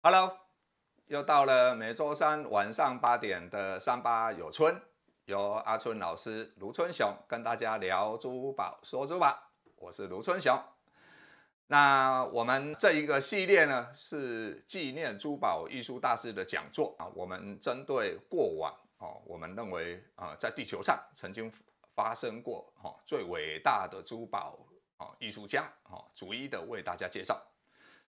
Hello，又到了每周三晚上八点的三八有春，由阿春老师卢春雄跟大家聊珠宝说珠宝，我是卢春雄。那我们这一个系列呢，是纪念珠宝艺术大师的讲座啊。我们针对过往哦，我们认为啊，在地球上曾经发生过哦最伟大的珠宝啊艺术家哦，逐一的为大家介绍。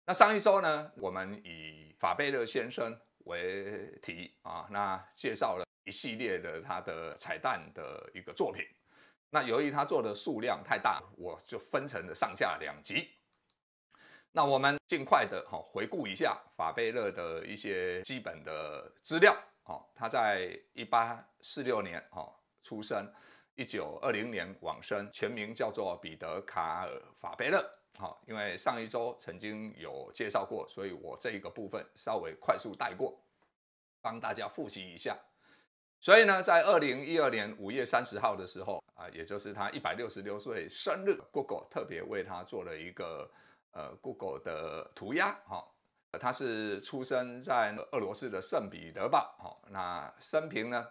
那上一周呢，我们以法贝勒先生为题啊，那介绍了一系列的他的彩蛋的一个作品。那由于他做的数量太大，我就分成了上下两集。那我们尽快的哈回顾一下法贝勒的一些基本的资料哦。他在一八四六年哦出生，一九二零年往生，全名叫做彼得卡尔法贝勒。好，因为上一周曾经有介绍过，所以我这一个部分稍微快速带过，帮大家复习一下。所以呢，在二零一二年五月三十号的时候啊，也就是他一百六十六岁生日，Google 特别为他做了一个呃 Google 的涂鸦。哦，他是出生在俄罗斯的圣彼得堡。哦，那生平呢，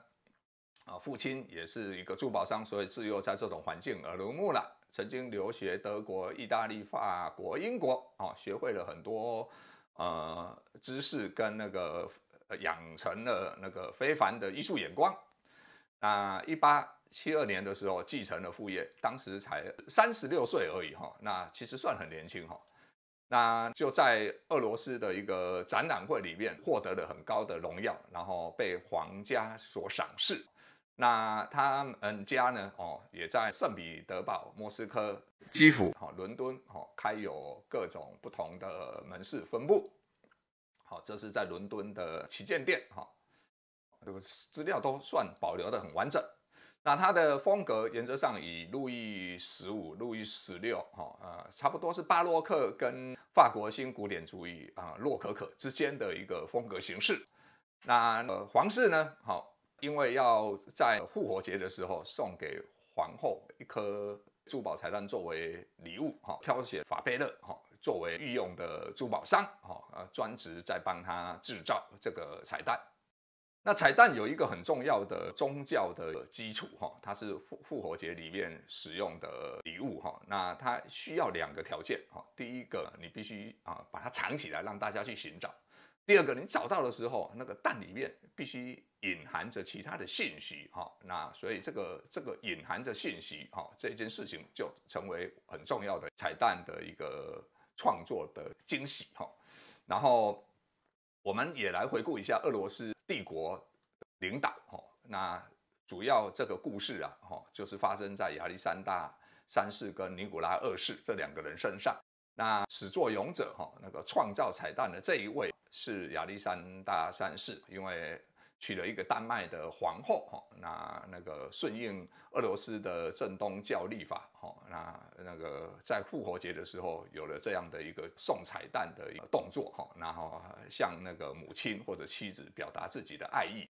啊，父亲也是一个珠宝商，所以自幼在这种环境耳濡目染。曾经留学德国、意大利、法国、英国，哦，学会了很多呃知识，跟那个养成了那个非凡的艺术眼光。那一八七二年的时候，继承了副业，当时才三十六岁而已，哈，那其实算很年轻，哈。那就在俄罗斯的一个展览会里面获得了很高的荣耀，然后被皇家所赏识。那他们家呢？哦，也在圣彼得堡、莫斯科、基辅、哦、伦敦、哦，开有各种不同的门市分布。好，这是在伦敦的旗舰店。哈，这个资料都算保留的很完整。那它的风格原则上以路易十五、路易十六，哈，呃，差不多是巴洛克跟法国新古典主义啊、洛可可之间的一个风格形式。那呃，皇室呢？好。因为要在复活节的时候送给皇后一颗珠宝彩蛋作为礼物，哈，挑选法贝勒，哈，作为御用的珠宝商，哈，呃，专职在帮他制造这个彩蛋。那彩蛋有一个很重要的宗教的基础，哈，它是复复活节里面使用的礼物，哈，那它需要两个条件，哈，第一个你必须啊把它藏起来，让大家去寻找。第二个，你找到的时候，那个蛋里面必须隐含着其他的信息哈。那所以这个这个隐含着信息哈，这件事情就成为很重要的彩蛋的一个创作的惊喜哈。然后我们也来回顾一下俄罗斯帝国领导哈。那主要这个故事啊哈，就是发生在亚历山大三世跟尼古拉二世这两个人身上。那始作俑者哈，那个创造彩蛋的这一位是亚历山大三世，因为娶了一个丹麦的皇后哈，那那个顺应俄罗斯的正东教历法哈，那那个在复活节的时候有了这样的一个送彩蛋的动作哈，然后向那个母亲或者妻子表达自己的爱意，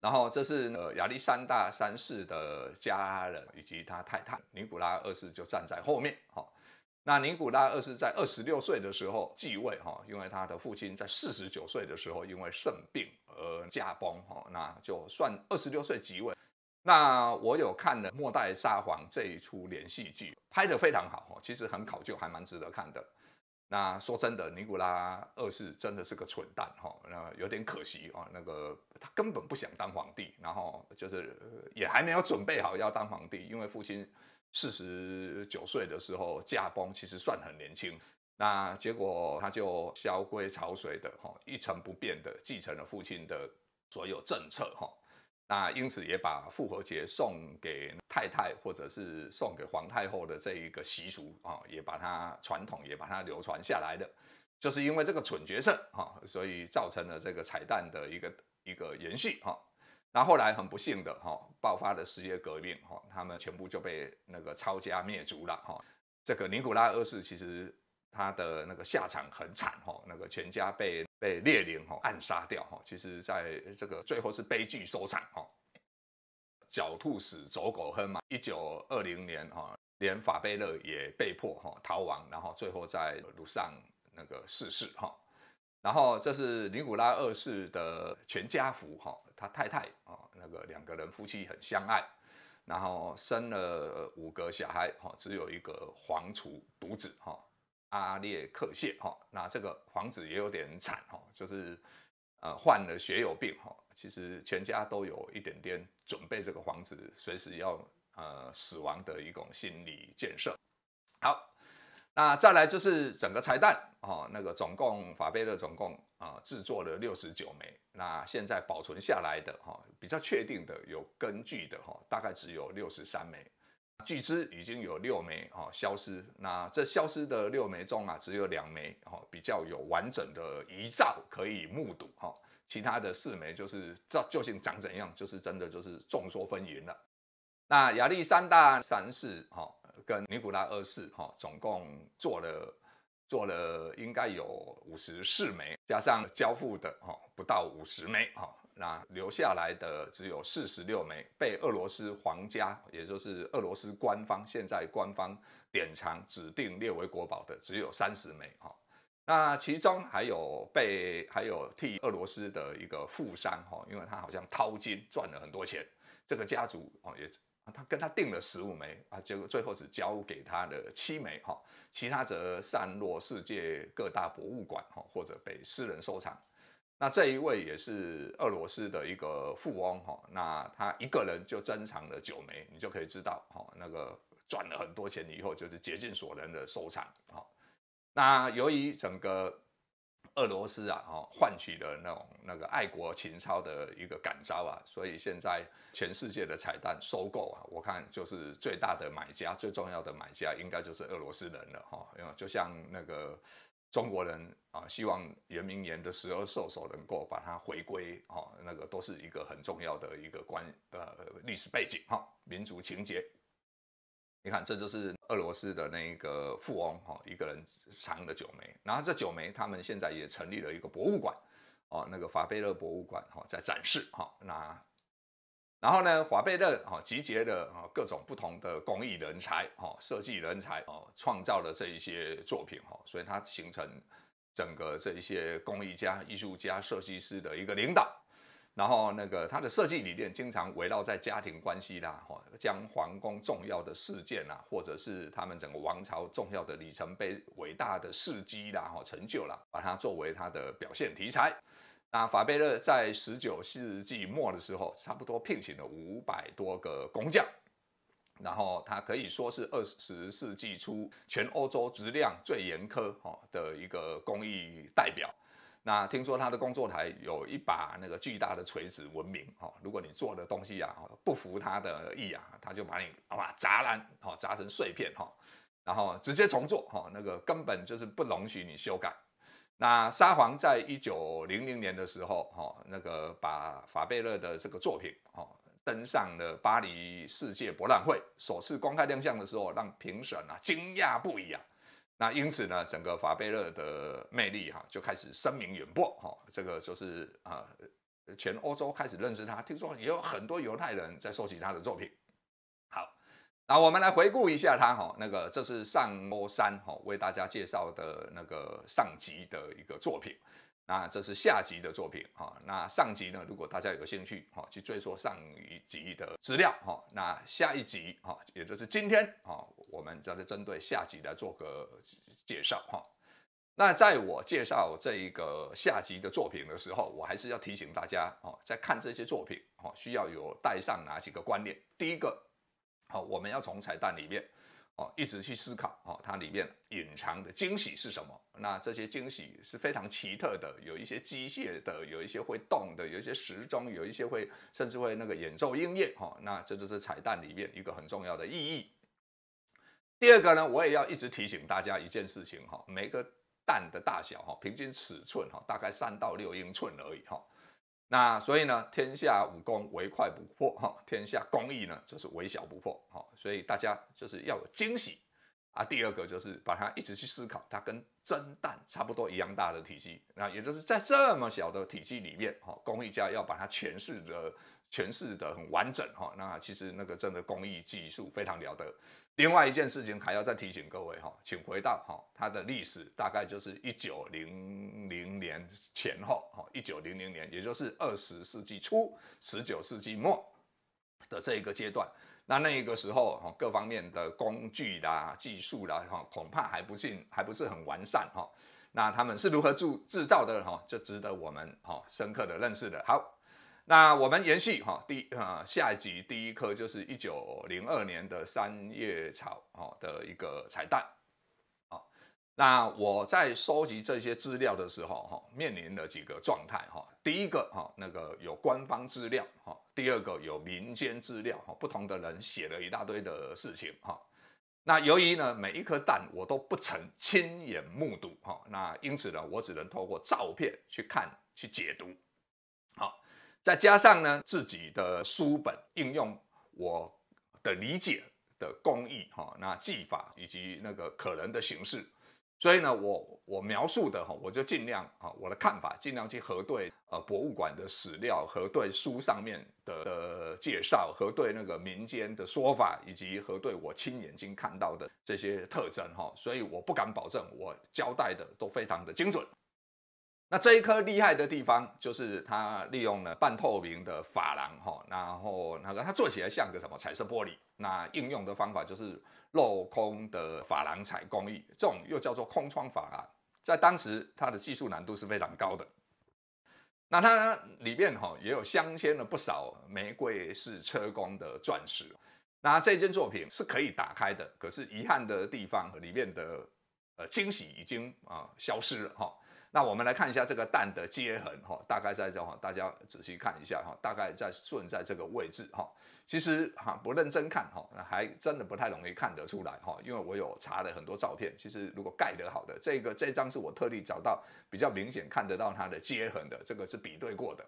然后这是亚历山大三世的家人以及他太太尼古拉二世就站在后面哈。那尼古拉二世在二十六岁的时候继位哈，因为他的父亲在四十九岁的时候因为肾病而驾崩哈，那就算二十六岁继位。那我有看了《末代沙皇》这一出连续剧，拍得非常好哈，其实很考究，还蛮值得看的。那说真的，尼古拉二世真的是个蠢蛋哈，那有点可惜啊。那个他根本不想当皇帝，然后就是也还没有准备好要当皇帝，因为父亲。四十九岁的时候驾崩，其实算很年轻。那结果他就萧规曹随的，哈，一成不变的继承了父亲的所有政策，哈。那因此也把复活节送给太太或者是送给皇太后的这一个习俗，啊，也把它传统也把它流传下来的。就是因为这个蠢角色，哈，所以造成了这个彩蛋的一个一个延续，哈。那后来很不幸的哈，爆发了十月革命哈，他们全部就被那个抄家灭族了哈。这个尼古拉二世其实他的那个下场很惨哈，那个全家被被列宁哈暗杀掉哈。其实在这个最后是悲剧收场哈，狡兔死，走狗烹嘛。一九二零年哈，连法贝勒也被迫哈逃亡，然后最后在路上那个逝世哈。然后这是尼古拉二世的全家福哈。他太太啊，那个两个人夫妻很相爱，然后生了五个小孩，哈，只有一个皇储独子，哈，阿列克谢，哈，那这个皇子也有点惨，哈，就是呃患了血友病，哈，其实全家都有一点点准备这个皇子随时要呃死亡的一种心理建设，好。那再来就是整个彩蛋哦，那个总共法贝勒总共啊制作了六十九枚，那现在保存下来的哈比较确定的有根据的哈，大概只有六十三枚，据知已经有六枚哈消失，那这消失的六枚中啊只有两枚哈比较有完整的遗照可以目睹哈，其他的四枚就是这究竟长怎样，就是真的就是众说纷纭了。那亚历山大三世哈。跟尼古拉二世哈，总共做了做了应该有五十四枚，加上交付的哈，不到五十枚哈，那留下来的只有四十六枚，被俄罗斯皇家，也就是俄罗斯官方现在官方典藏指定列为国宝的只有三十枚哈，那其中还有被还有替俄罗斯的一个富商哈，因为他好像掏金赚了很多钱，这个家族哦也。他跟他订了十五枚啊，结果最后只交给他的七枚哈，其他则散落世界各大博物馆哈，或者被私人收藏。那这一位也是俄罗斯的一个富翁哈，那他一个人就珍藏了九枚，你就可以知道哈，那个赚了很多钱以后就是竭尽所能的收藏哈。那由于整个俄罗斯啊，哦，换取的那种那个爱国情操的一个感召啊，所以现在全世界的彩蛋收购啊，我看就是最大的买家、最重要的买家，应该就是俄罗斯人了，哈。因为就像那个中国人啊，希望圆明园的时候，兽首能够把它回归，哈，那个都是一个很重要的一个关呃历史背景，哈，民族情节。你看，这就是俄罗斯的那个富翁哈，一个人藏了九枚，然后这九枚他们现在也成立了一个博物馆哦，那个法贝勒博物馆哈在展示哈那，然后呢华贝勒哈集结了啊各种不同的工艺人才哈设计人才哦创造了这一些作品哈，所以它形成整个这一些工艺家、艺术家、设计师的一个领导。然后那个他的设计理念经常围绕在家庭关系啦，哈，将皇宫重要的事件啦，或者是他们整个王朝重要的里程碑、伟大的事迹啦、哈、成就啦，把它作为他的表现题材。那法贝勒在十九世纪末的时候，差不多聘请了五百多个工匠，然后他可以说是二十世纪初全欧洲质量最严苛哈的一个工艺代表。那听说他的工作台有一把那个巨大的锤子闻名哦，如果你做的东西啊不服他的意啊，他就把你啊砸烂哦，砸成碎片哈，然后直接重做哈，那个根本就是不容许你修改。那沙皇在一九零零年的时候哈，那个把法贝勒的这个作品哦登上了巴黎世界博览会首次公开亮相的时候，让评审啊惊讶不已啊。那因此呢，整个法贝勒的魅力哈就开始声名远播哈，这个就是啊，全欧洲开始认识他，听说也有很多犹太人在收集他的作品。好，那我们来回顾一下他哈，那个这是上欧三哈为大家介绍的那个上集的一个作品，那这是下集的作品哈，那上集呢，如果大家有兴趣哈，去追溯上一集的资料哈，那下一集哈，也就是今天哈，我们再来针对下集来做个介绍哈。那在我介绍这一个下集的作品的时候，我还是要提醒大家哦，在看这些作品哦，需要有带上哪几个观念？第一个，好，我们要从彩蛋里面哦，一直去思考哦，它里面隐藏的惊喜是什么？那这些惊喜是非常奇特的，有一些机械的，有一些会动的，有一些时钟，有一些会甚至会那个演奏音乐哦。那这就是彩蛋里面一个很重要的意义。第二个呢，我也要一直提醒大家一件事情哈，每个蛋的大小哈，平均尺寸哈，大概三到六英寸而已哈。那所以呢，天下武功唯快不破哈，天下工艺呢就是唯小不破哈。所以大家就是要有惊喜啊。第二个就是把它一直去思考，它跟真蛋差不多一样大的体积，那也就是在这么小的体积里面哈，工艺家要把它诠释的。诠释的很完整哈，那其实那个真的工艺技术非常了得。另外一件事情还要再提醒各位哈，请回到哈，它的历史大概就是一九零零年前后哈，一九零零年，也就是二十世纪初、十九世纪末的这一个阶段。那那个时候哈，各方面的工具啦、技术啦哈，恐怕还不尽还不是很完善哈。那他们是如何制制造的哈，就值得我们哈深刻的认识的。好。那我们延续哈，第啊下一集第一颗就是一九零二年的三叶草哦的一个彩蛋啊。那我在收集这些资料的时候哈，面临的几个状态哈，第一个哈那个有官方资料哈，第二个有民间资料哈，不同的人写了一大堆的事情哈。那由于呢每一颗蛋我都不曾亲眼目睹哈，那因此呢我只能透过照片去看去解读。再加上呢，自己的书本应用我的理解的工艺哈，那技法以及那个可能的形式，所以呢，我我描述的哈，我就尽量啊，我的看法尽量去核对呃博物馆的史料，核对书上面的的介绍，核对那个民间的说法，以及核对我亲眼睛看到的这些特征哈，所以我不敢保证我交代的都非常的精准。那这一颗厉害的地方，就是它利用了半透明的珐琅，哈，然后那个它做起来像个什么彩色玻璃。那应用的方法就是镂空的珐琅彩工艺，这种又叫做空窗珐琅。在当时，它的技术难度是非常高的。那它里面哈也有镶嵌了不少玫瑰式车工的钻石。那这件作品是可以打开的，可是遗憾的地方，里面的呃惊喜已经啊消失了，哈。那我们来看一下这个蛋的接痕哈，大概在这哈，大家仔细看一下哈，大概在顺在这个位置哈。其实哈，不认真看哈，还真的不太容易看得出来哈。因为我有查了很多照片，其实如果盖得好的，这个这张是我特地找到比较明显看得到它的接痕的，这个是比对过的。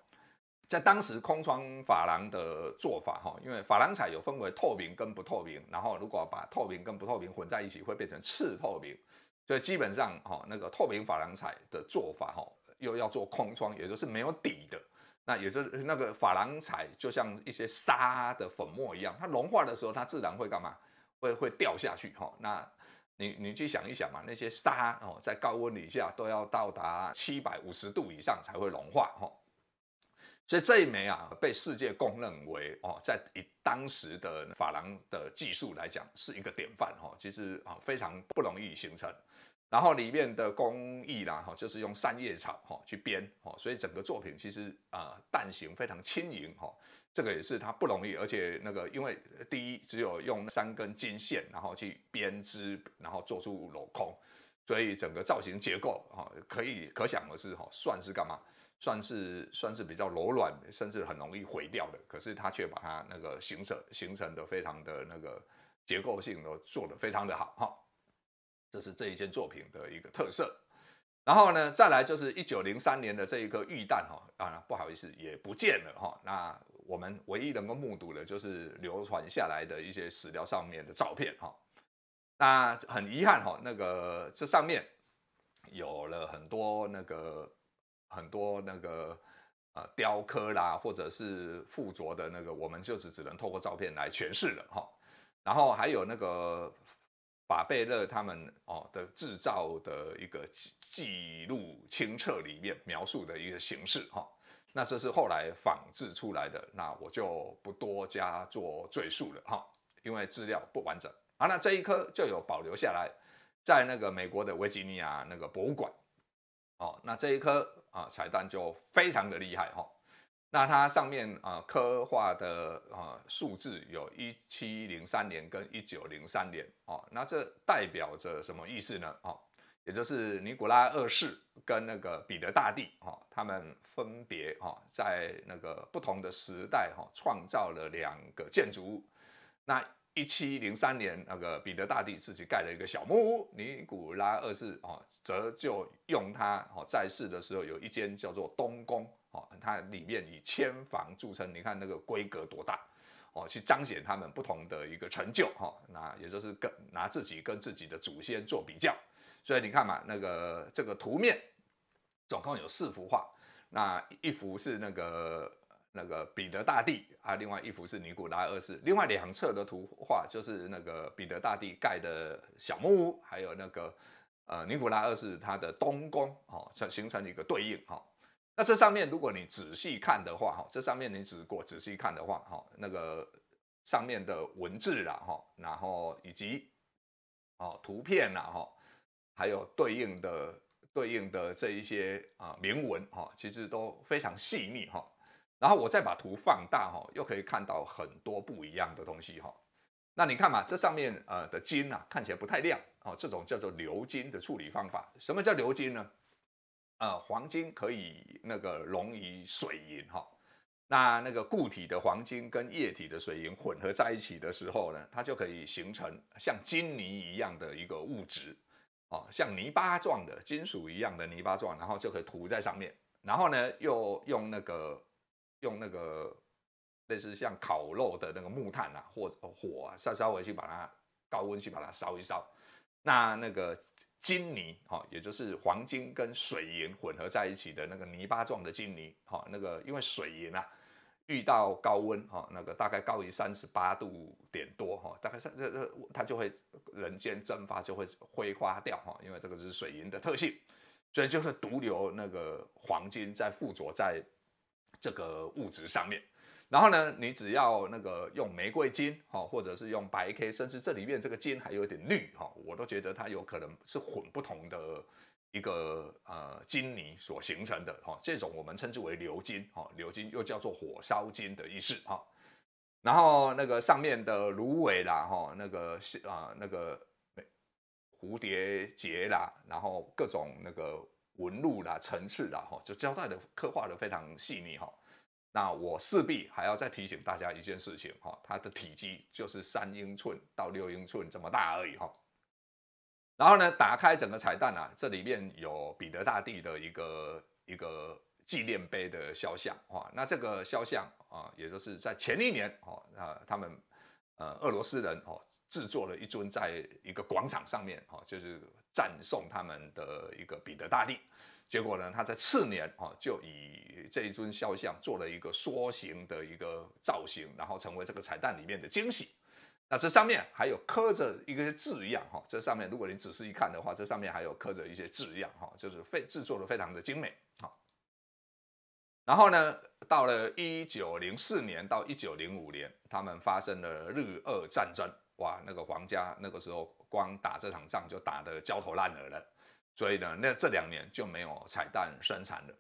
在当时空窗珐琅的做法哈，因为珐琅彩有分为透明跟不透明，然后如果把透明跟不透明混在一起，会变成次透明。所以基本上，哈，那个透明珐琅彩的做法，哈，又要做空窗，也就是没有底的。那也就是那个珐琅彩，就像一些沙的粉末一样，它融化的时候，它自然会干嘛？会会掉下去，哈。那你你去想一想嘛，那些沙，哦，在高温底下都要到达七百五十度以上才会融化，哈。所以这一枚啊，被世界公认为哦，在以当时的珐琅的技术来讲，是一个典范哈。其实啊，非常不容易形成。然后里面的工艺啦哈，就是用三叶草哈去编哦，所以整个作品其实啊，蛋形非常轻盈哈。这个也是它不容易，而且那个因为第一只有用三根金线，然后去编织，然后做出镂空，所以整个造型结构哈，可以可想而知哈，算是干嘛？算是算是比较柔软，甚至很容易毁掉的。可是它却把它那个形成形成的非常的那个结构性都做得非常的好哈，这是这一件作品的一个特色。然后呢，再来就是一九零三年的这一个玉蛋哈，啊不好意思，也不见了哈。那我们唯一能够目睹的就是流传下来的一些史料上面的照片哈。那很遗憾哈，那个这上面有了很多那个。很多那个呃雕刻啦，或者是附着的那个，我们就只只能透过照片来诠释了哈。然后还有那个法贝勒他们哦的制造的一个记录，清澈里面描述的一个形式哈。那这是后来仿制出来的，那我就不多加做赘述了哈，因为资料不完整啊。那这一颗就有保留下来，在那个美国的维吉尼亚那个博物馆哦。那这一颗。啊，彩蛋就非常的厉害哈，那它上面啊刻画的啊数字有一七零三年跟一九零三年哦，那这代表着什么意思呢？哦，也就是尼古拉二世跟那个彼得大帝哦，他们分别哈在那个不同的时代哈创造了两个建筑物，那。一七零三年，那个彼得大帝自己盖了一个小木屋，尼古拉二世哦，则就用他哦在世的时候有一间叫做东宫哦，它里面以千房著称，你看那个规格多大哦，去彰显他们不同的一个成就哈，那也就是跟拿自己跟自己的祖先做比较，所以你看嘛，那个这个图面总共有四幅画，那一幅是那个。那个彼得大帝啊，另外一幅是尼古拉二世，另外两侧的图画就是那个彼得大帝盖的小木屋，还有那个呃尼古拉二世他的冬宫，哦，这形成一个对应，哈。那这上面如果你仔细看的话，哈，这上面你只过仔细看的话，哈，那个上面的文字啦，哈，然后以及哦图片啦，哈，还有对应的对应的这一些啊铭文，哈，其实都非常细腻，哈。然后我再把图放大哈，又可以看到很多不一样的东西哈。那你看嘛，这上面呃的金呐看起来不太亮哦，这种叫做鎏金的处理方法。什么叫鎏金呢？呃，黄金可以那个溶于水银哈。那那个固体的黄金跟液体的水银混合在一起的时候呢，它就可以形成像金泥一样的一个物质哦，像泥巴状的金属一样的泥巴状，然后就可以涂在上面。然后呢，又用那个。用那个类似像烤肉的那个木炭啊，或者火，稍稍微去把它高温去把它烧一烧。那那个金泥哈，也就是黄金跟水银混合在一起的那个泥巴状的金泥哈，那个因为水银啊遇到高温哈，那个大概高于三十八度点多哈，大概三呃它就会人间蒸发，就会挥发掉哈，因为这个是水银的特性，所以就是独留那个黄金在附着在。这个物质上面，然后呢，你只要那个用玫瑰金，哈，或者是用白 K，甚至这里面这个金还有点绿，哈，我都觉得它有可能是混不同的一个呃金泥所形成的，哈，这种我们称之为鎏金，哈，鎏金又叫做火烧金的意思，哈。然后那个上面的芦苇啦，哈，那个啊那个蝴蝶结啦，然后各种那个。纹路啦，层次啦，哈，就交代的刻画的非常细腻哈。那我势必还要再提醒大家一件事情哈，它的体积就是三英寸到六英寸这么大而已哈。然后呢，打开整个彩蛋啊，这里面有彼得大帝的一个一个纪念碑的肖像哈。那这个肖像啊，也就是在前一年哈，啊，他们呃俄罗斯人哈。制作了一尊在一个广场上面，哈，就是赞颂他们的一个彼得大帝。结果呢，他在次年，哈，就以这一尊肖像做了一个缩形的一个造型，然后成为这个彩蛋里面的惊喜。那这上面还有刻着一个字样，哈，这上面如果你仔细一看的话，这上面还有刻着一些字样，哈，就是非制作的非常的精美，哈。然后呢，到了一九零四年到一九零五年，他们发生了日俄战争。哇，那个皇家那个时候光打这场仗就打得焦头烂额了，所以呢，那这两年就没有彩蛋生产了。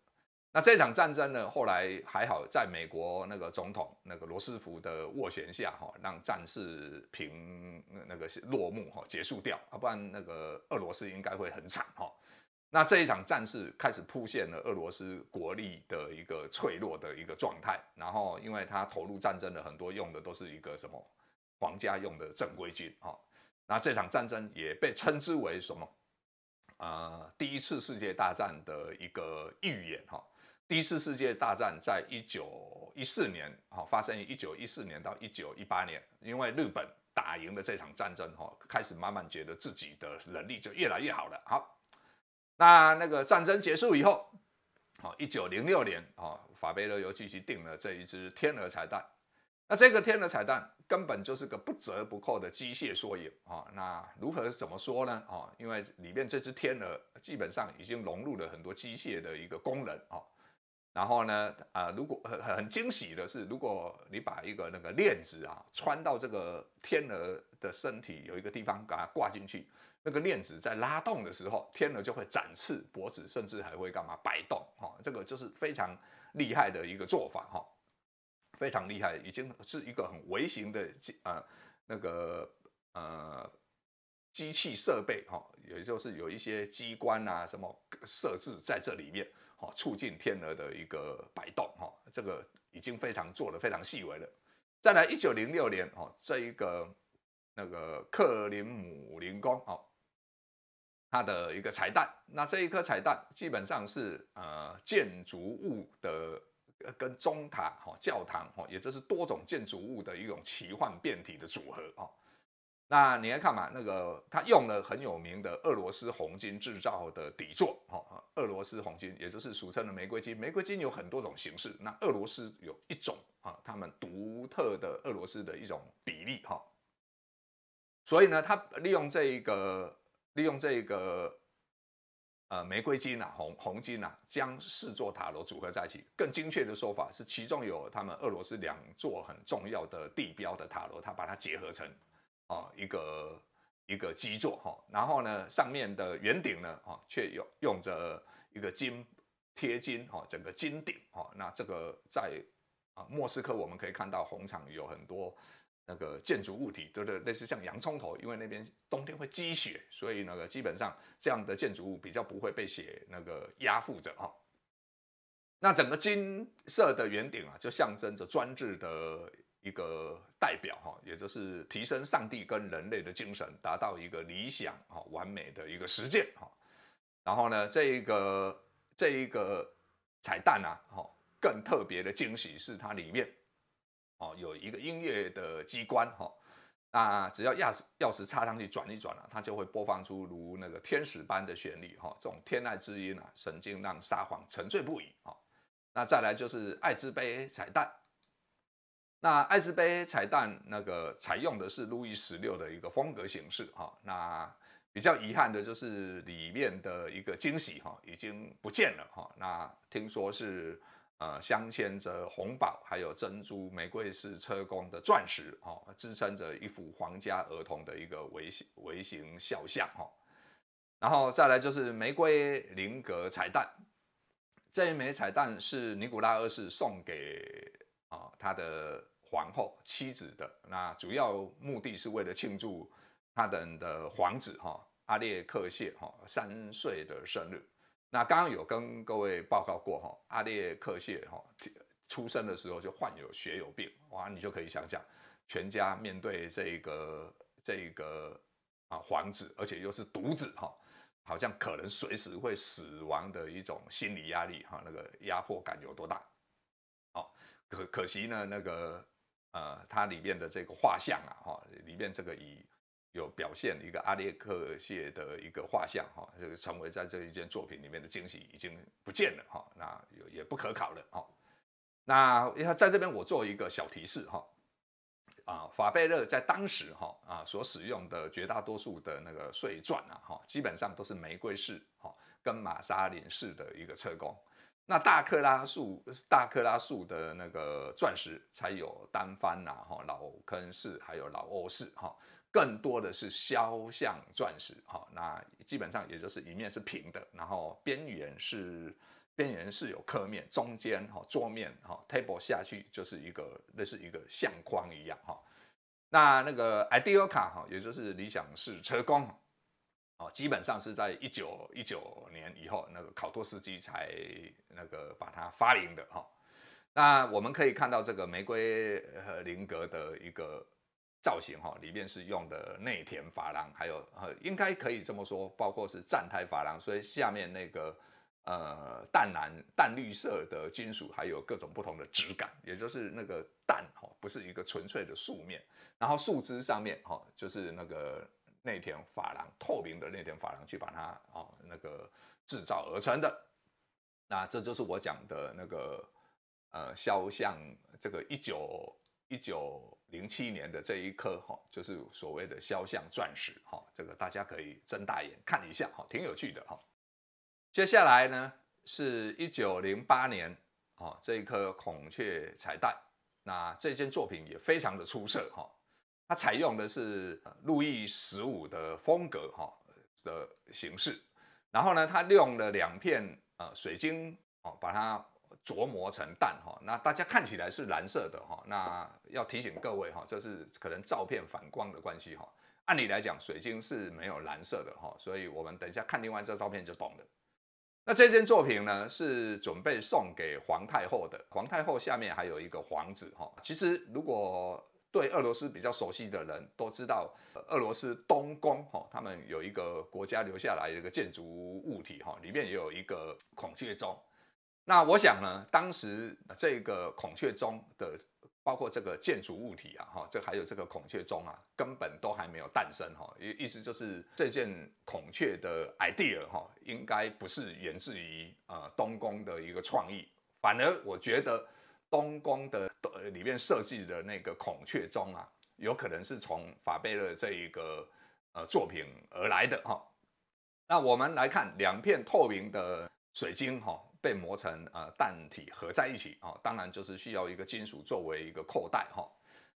那这场战争呢，后来还好，在美国那个总统那个罗斯福的斡旋下，哈，让战事平那个落幕哈，结束掉，要不然那个俄罗斯应该会很惨哈。那这一场战事开始铺现了俄罗斯国力的一个脆弱的一个状态，然后因为他投入战争的很多用的都是一个什么？皇家用的正规军，哈，那这场战争也被称之为什么？呃，第一次世界大战的一个预演，哈。第一次世界大战在一九一四年，哈，发生于一九一四年到一九一八年。因为日本打赢了这场战争，哈，开始慢慢觉得自己的能力就越来越好了。好，那那个战争结束以后，好，一九零六年，哈，法贝勒又继续定了这一支天鹅彩蛋。那这个天鹅彩蛋。根本就是个不折不扣的机械缩影啊！那如何怎么说呢？哦，因为里面这只天鹅基本上已经融入了很多机械的一个功能啊。然后呢，呃，如果很很惊喜的是，如果你把一个那个链子啊穿到这个天鹅的身体有一个地方给它挂进去，那个链子在拉动的时候，天鹅就会展翅、脖子甚至还会干嘛摆动啊！这个就是非常厉害的一个做法哈。非常厉害，已经是一个很微型的机啊，那个呃机器设备哈，也就是有一些机关啊，什么设置在这里面，哈，促进天鹅的一个摆动，哈，这个已经非常做的非常细微了。再来，一九零六年，哦，这一个那个克林姆林宫，哦，它的一个彩蛋，那这一颗彩蛋基本上是呃建筑物的。跟中塔哈教堂哈，也就是多种建筑物的一种奇幻变体的组合哦。那你来看嘛，那个他用了很有名的俄罗斯红金制造的底座哈，俄罗斯红金也就是俗称的玫瑰金，玫瑰金有很多种形式，那俄罗斯有一种啊，他们独特的俄罗斯的一种比例哈。所以呢，他利用这一个，利用这一个。呃，玫瑰金呐，红红金呐，将四座塔楼组合在一起。更精确的说法是，其中有他们俄罗斯两座很重要的地标的塔楼，它把它结合成，啊，一个一个基座哈。然后呢，上面的圆顶呢，啊，却用用着一个金贴金哈，整个金顶哈。那这个在啊，莫斯科我们可以看到红场有很多。那个建筑物体就是类似像洋葱头，因为那边冬天会积雪，所以那个基本上这样的建筑物比较不会被雪那个压覆着哈。那整个金色的圆顶啊，就象征着专制的一个代表哈，也就是提升上帝跟人类的精神，达到一个理想哈完美的一个实践哈。然后呢，这一个这一个彩蛋啊，哈，更特别的惊喜是它里面。哦，有一个音乐的机关哈，那只要钥匙钥匙插上去转一转啊，它就会播放出如那个天使般的旋律哈，这种天籁之音啊，神经让撒谎沉醉不已啊。那再来就是爱之杯彩蛋，那爱之杯彩蛋那个采用的是路易十六的一个风格形式哈。那比较遗憾的就是里面的一个惊喜哈已经不见了哈。那听说是。呃，镶嵌着红宝，还有珍珠，玫瑰是车工的钻石哦，支撑着一幅皇家儿童的一个微型微型肖像哈。然后再来就是玫瑰菱格彩蛋，这一枚彩蛋是尼古拉二世送给啊他的皇后妻子的，那主要目的是为了庆祝他等的皇子哈阿列克谢哈三岁的生日。那刚刚有跟各位报告过哈，阿列克谢哈出生的时候就患有血友病哇，你就可以想想，全家面对这个这个啊皇子，而且又是独子哈，好像可能随时会死亡的一种心理压力哈，那个压迫感有多大？哦，可可惜呢，那个呃，它里面的这个画像啊哈，里面这个以有表现一个阿列克谢的一个画像哈，这个成为在这一件作品里面的惊喜已经不见了哈，那也不可考了哈。那要在这边我做一个小提示哈，啊，法贝勒在当时哈啊所使用的绝大多数的那个碎钻啊哈，基本上都是玫瑰式哈跟玛莎林式的一个车工，那大克拉数大克拉数的那个钻石才有单番，呐哈老坑式还有老欧式哈。更多的是肖像钻石，哈，那基本上也就是一面是平的，然后边缘是边缘是有刻面，中间哈桌面哈 table 下去就是一个类似一个相框一样哈。那那个 Ideal 卡哈，也就是理想式车工，哦，基本上是在一九一九年以后，那个考托斯基才那个把它发明的哈。那我们可以看到这个玫瑰呃菱格的一个。造型哈，里面是用的内填珐琅，还有呃，应该可以这么说，包括是站台珐琅，所以下面那个呃淡蓝、淡绿色的金属，还有各种不同的质感，也就是那个蛋哈，不是一个纯粹的素面，然后树枝上面哈，就是那个内填珐琅、透明的内填珐琅去把它哦那个制造而成的，那这就是我讲的那个呃肖像这个一九。一九零七年的这一颗哈，就是所谓的肖像钻石哈，这个大家可以睁大眼看一下哈，挺有趣的哈。接下来呢，是一九零八年哦这一颗孔雀彩蛋，那这件作品也非常的出色哈，它采用的是路易十五的风格哈的形式，然后呢，它用了两片呃水晶哦把它。琢磨成蛋哈，那大家看起来是蓝色的哈，那要提醒各位哈，这是可能照片反光的关系哈。按理来讲，水晶是没有蓝色的哈，所以我们等一下看另外一张照片就懂了。那这件作品呢，是准备送给皇太后的，皇太后下面还有一个皇子哈。其实如果对俄罗斯比较熟悉的人，都知道俄罗斯东宫哈，他们有一个国家留下来的一个建筑物体哈，里面也有一个孔雀钟。那我想呢，当时这个孔雀钟的，包括这个建筑物体啊，哈，这还有这个孔雀钟啊，根本都还没有诞生，哈，意意思就是这件孔雀的 idea 哈，应该不是源自于呃东宫的一个创意，反而我觉得东宫的里面设计的那个孔雀钟啊，有可能是从法贝勒这一个呃作品而来的，哈。那我们来看两片透明的水晶，哈。被磨成呃弹体合在一起啊，当然就是需要一个金属作为一个扣带哈。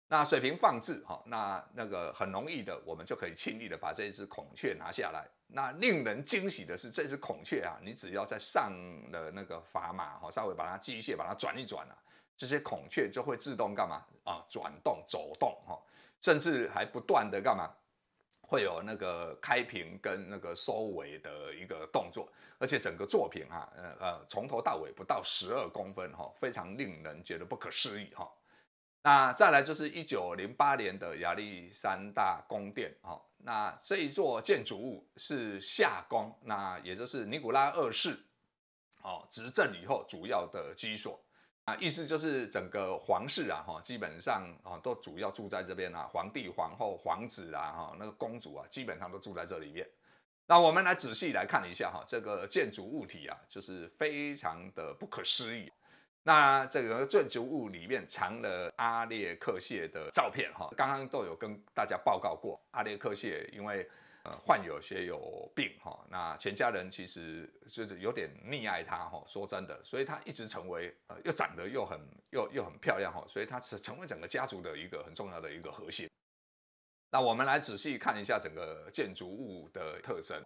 那水平放置哈，那那个很容易的，我们就可以轻易的把这一只孔雀拿下来。那令人惊喜的是，这只孔雀啊，你只要在上了那个砝码哈，稍微把它机械把它转一转啊，这些孔雀就会自动干嘛啊？转动走动哈，甚至还不断的干嘛？会有那个开屏跟那个收尾的一个动作，而且整个作品哈，呃呃，从头到尾不到十二公分哈，非常令人觉得不可思议哈。那再来就是一九零八年的亚历山大宫殿哈，那这一座建筑物是夏宫，那也就是尼古拉二世，哦，执政以后主要的居所。啊，意思就是整个皇室啊，哈，基本上啊，都主要住在这边啊，皇帝、皇后、皇子啊，哈，那个公主啊，基本上都住在这里面。那我们来仔细来看一下哈，这个建筑物体啊，就是非常的不可思议。那这个建筑物里面藏了阿列克谢的照片哈，刚刚都有跟大家报告过阿列克谢，因为。呃，患有些有病哈，那全家人其实就是有点溺爱他哈。说真的，所以他一直成为呃，又长得又很又又很漂亮哈，所以他是成为整个家族的一个很重要的一个核心。那我们来仔细看一下整个建筑物的特征。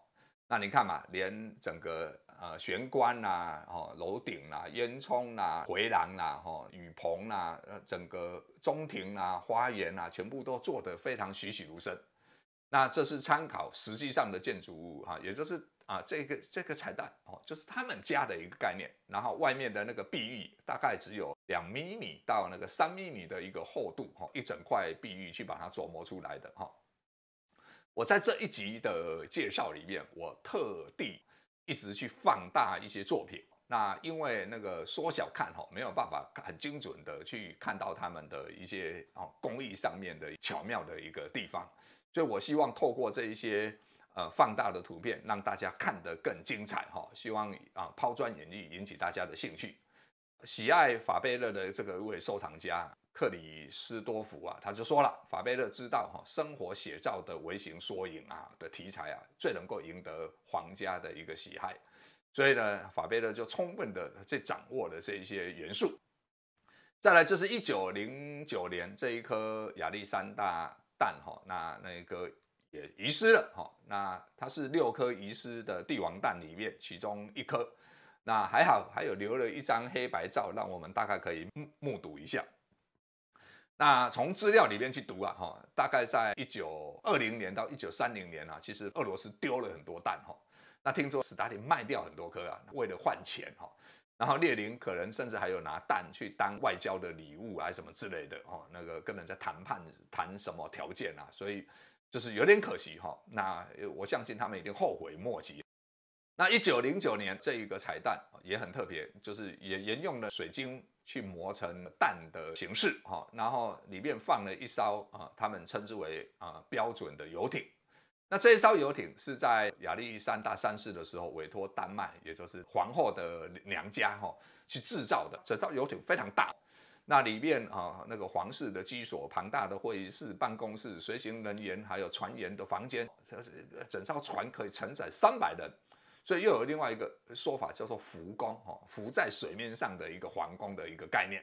那你看嘛，连整个呃玄关呐、哦楼顶呐、烟囱呐、回廊呐、哈雨棚呐、呃整个中庭啊、花园啊，全部都做得非常栩栩如生。那这是参考实际上的建筑物哈，也就是啊这个这个彩蛋哦，就是他们家的一个概念。然后外面的那个碧玉大概只有两厘米到那个三厘米的一个厚度哈，一整块碧玉去把它琢磨出来的哈。我在这一集的介绍里面，我特地一直去放大一些作品。那因为那个缩小看哈，没有办法很精准的去看到他们的一些哦工艺上面的巧妙的一个地方。所以，我希望透过这一些呃放大的图片，让大家看得更精彩哈。希望啊抛砖引玉，引起大家的兴趣。喜爱法贝勒的这个一位收藏家克里斯多福啊，他就说了，法贝勒知道哈生活写照的微型缩影啊的题材啊，最能够赢得皇家的一个喜爱。所以呢，法贝勒就充分的去掌握了这一些元素。再来就是一九零九年这一颗亚历山大。蛋哈，那那个也遗失了哈，那它是六颗遗失的帝王蛋里面其中一颗，那还好还有留了一张黑白照，让我们大概可以目目睹一下。那从资料里面去读啊哈，大概在一九二零年到一九三零年啊，其实俄罗斯丢了很多蛋哈，那听说史大林卖掉很多颗啊，为了换钱哈。然后列宁可能甚至还有拿蛋去当外交的礼物啊什么之类的哦，那个跟人家谈判谈什么条件啊，所以就是有点可惜哈。那我相信他们已经后悔莫及。那一九零九年这一个彩蛋也很特别，就是也沿用了水晶去磨成蛋的形式哈，然后里面放了一艘啊，他们称之为啊标准的游艇。那这一艘游艇是在亚历山大三世的时候委托丹麦，也就是皇后的娘家哈去制造的。这艘游艇非常大，那里面啊，那个皇室的居所、庞大的会议室、办公室、随行人员还有船员的房间，这整艘船可以承载三百人，所以又有另外一个说法叫做“浮宫”哈，浮在水面上的一个皇宫的一个概念。